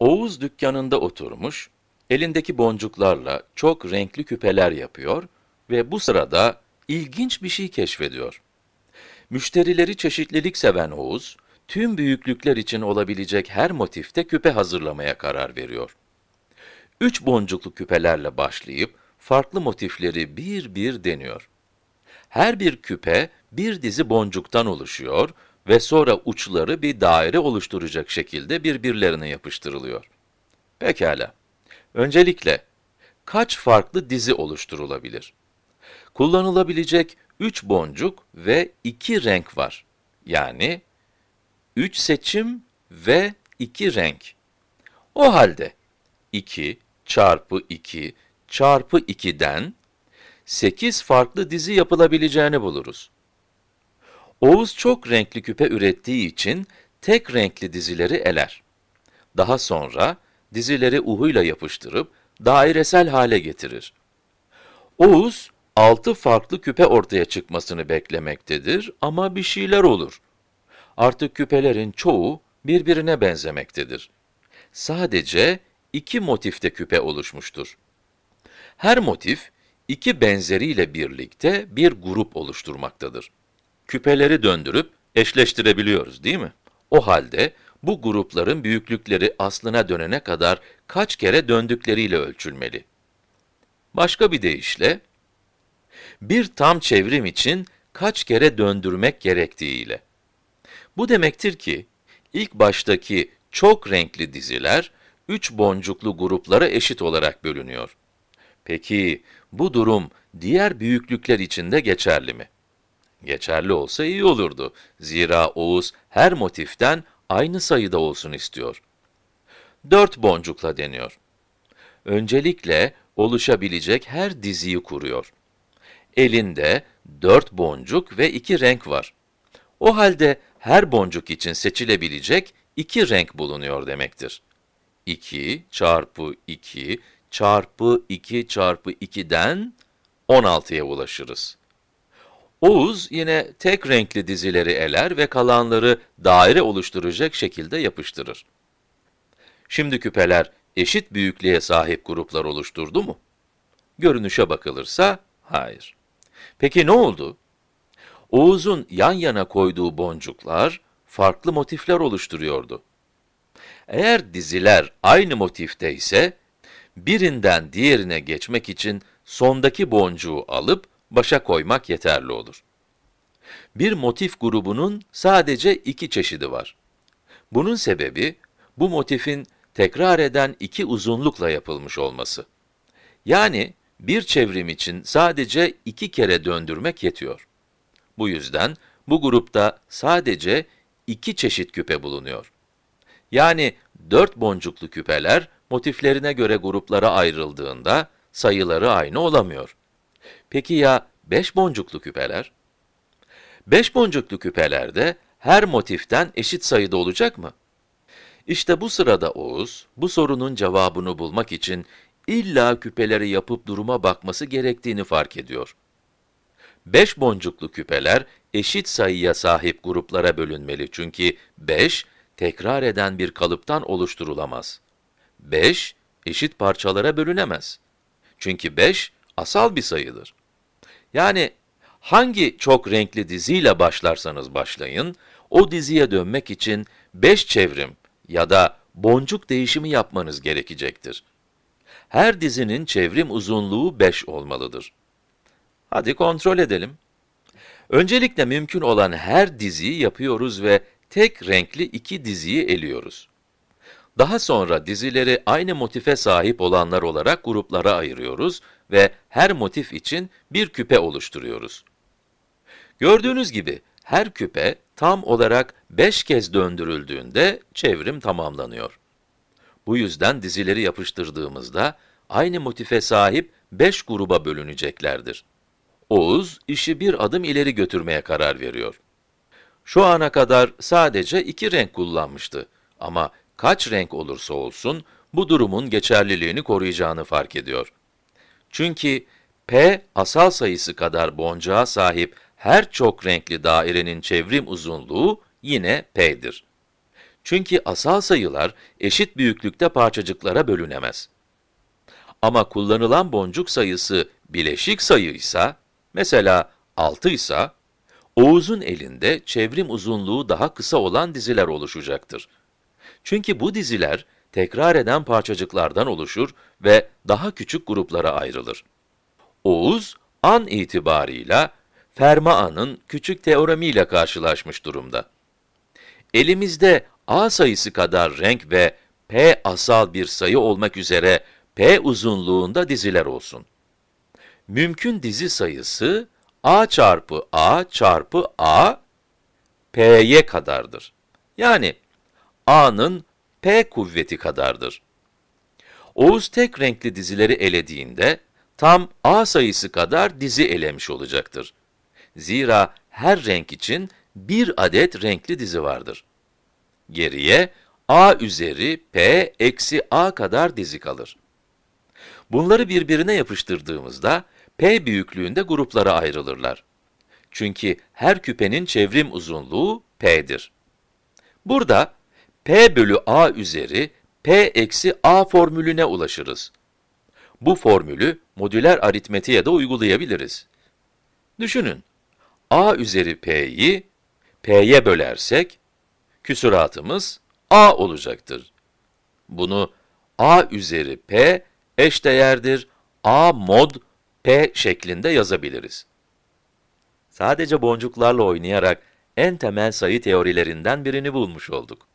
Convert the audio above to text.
Oğuz dükkanında oturmuş, elindeki boncuklarla çok renkli küpeler yapıyor ve bu sırada ilginç bir şey keşfediyor. Müşterileri çeşitlilik seven Oğuz, tüm büyüklükler için olabilecek her motifte küpe hazırlamaya karar veriyor. Üç boncuklu küpelerle başlayıp, farklı motifleri bir bir deniyor. Her bir küpe, bir dizi boncuktan oluşuyor ve sonra uçları bir daire oluşturacak şekilde birbirlerine yapıştırılıyor. Pekala. Öncelikle, kaç farklı dizi oluşturulabilir? Kullanılabilecek 3 boncuk ve 2 renk var. Yani 3 seçim ve 2 renk. O halde 2 çarpı 2 çarpı 2'den 8 farklı dizi yapılabileceğini buluruz. Oğuz çok renkli küpe ürettiği için tek renkli dizileri eler. Daha sonra dizileri uhuyla yapıştırıp dairesel hale getirir. Oğuz, altı farklı küpe ortaya çıkmasını beklemektedir ama bir şeyler olur. Artık küpelerin çoğu birbirine benzemektedir. Sadece iki motifte küpe oluşmuştur. Her motif, iki benzeriyle birlikte bir grup oluşturmaktadır küpeleri döndürüp eşleştirebiliyoruz değil mi? O halde bu grupların büyüklükleri aslına dönene kadar kaç kere döndükleriyle ölçülmeli. Başka bir deyişle, bir tam çevrim için kaç kere döndürmek gerektiğiyle. Bu demektir ki, ilk baştaki çok renkli diziler, üç boncuklu gruplara eşit olarak bölünüyor. Peki, bu durum diğer büyüklükler için de geçerli mi? Geçerli olsa iyi olurdu. Zira Oğuz her motiften aynı sayıda olsun istiyor. Dört boncukla deniyor. Öncelikle oluşabilecek her diziyi kuruyor. Elinde dört boncuk ve iki renk var. O halde her boncuk için seçilebilecek iki renk bulunuyor demektir. 2 çarpı 2 çarpı 2 çarpı 2'den 16'ya ulaşırız. Oğuz yine tek renkli dizileri eler ve kalanları daire oluşturacak şekilde yapıştırır. Şimdi küpeler eşit büyüklüğe sahip gruplar oluşturdu mu? Görünüşe bakılırsa hayır. Peki ne oldu? Oğuz'un yan yana koyduğu boncuklar farklı motifler oluşturuyordu. Eğer diziler aynı motifte ise birinden diğerine geçmek için sondaki boncuğu alıp başa koymak yeterli olur. Bir motif grubunun sadece iki çeşidi var. Bunun sebebi, bu motifin tekrar eden iki uzunlukla yapılmış olması. Yani, bir çevrim için sadece iki kere döndürmek yetiyor. Bu yüzden, bu grupta sadece iki çeşit küpe bulunuyor. Yani, dört boncuklu küpeler, motiflerine göre gruplara ayrıldığında, sayıları aynı olamıyor. Peki ya beş boncuklu küpeler? Beş boncuklu küpelerde her motiften eşit sayıda olacak mı? İşte bu sırada Oğuz, bu sorunun cevabını bulmak için illa küpeleri yapıp duruma bakması gerektiğini fark ediyor. Beş boncuklu küpeler eşit sayıya sahip gruplara bölünmeli çünkü 5 tekrar eden bir kalıptan oluşturulamaz. 5 eşit parçalara bölünemez. Çünkü 5 asal bir sayıdır. Yani hangi çok renkli diziyle başlarsanız başlayın, o diziye dönmek için 5 çevrim ya da boncuk değişimi yapmanız gerekecektir. Her dizinin çevrim uzunluğu 5 olmalıdır. Hadi kontrol edelim. Öncelikle mümkün olan her diziyi yapıyoruz ve tek renkli iki diziyi eliyoruz. Daha sonra dizileri aynı motife sahip olanlar olarak gruplara ayırıyoruz ve her motif için bir küpe oluşturuyoruz. Gördüğünüz gibi her küpe tam olarak 5 kez döndürüldüğünde çevrim tamamlanıyor. Bu yüzden dizileri yapıştırdığımızda aynı motife sahip 5 gruba bölüneceklerdir. Oğuz işi bir adım ileri götürmeye karar veriyor. Şu ana kadar sadece iki renk kullanmıştı ama kaç renk olursa olsun bu durumun geçerliliğini koruyacağını fark ediyor. Çünkü P asal sayısı kadar boncuğa sahip her çok renkli dairenin çevrim uzunluğu yine P'dir. Çünkü asal sayılar eşit büyüklükte parçacıklara bölünemez. Ama kullanılan boncuk sayısı bileşik sayıysa, mesela 6 ise, Oğuz'un elinde çevrim uzunluğu daha kısa olan diziler oluşacaktır. Çünkü bu diziler tekrar eden parçacıklardan oluşur ve daha küçük gruplara ayrılır. Oğuz, an itibarıyla Fermat'ın küçük teoremiyle karşılaşmış durumda. Elimizde a sayısı kadar renk ve p asal bir sayı olmak üzere p uzunluğunda diziler olsun. Mümkün dizi sayısı a çarpı a çarpı a p'ye kadardır. Yani A'nın P kuvveti kadardır. Oğuz tek renkli dizileri elediğinde tam A sayısı kadar dizi elemiş olacaktır. Zira her renk için bir adet renkli dizi vardır. Geriye A üzeri P eksi A kadar dizi kalır. Bunları birbirine yapıştırdığımızda P büyüklüğünde gruplara ayrılırlar. Çünkü her küpenin çevrim uzunluğu P'dir. Burada P bölü A üzeri P eksi A formülüne ulaşırız. Bu formülü modüler aritmetiğe de uygulayabiliriz. Düşünün, A üzeri P'yi P'ye bölersek, küsuratımız A olacaktır. Bunu A üzeri P eşdeğerdir A mod P şeklinde yazabiliriz. Sadece boncuklarla oynayarak en temel sayı teorilerinden birini bulmuş olduk.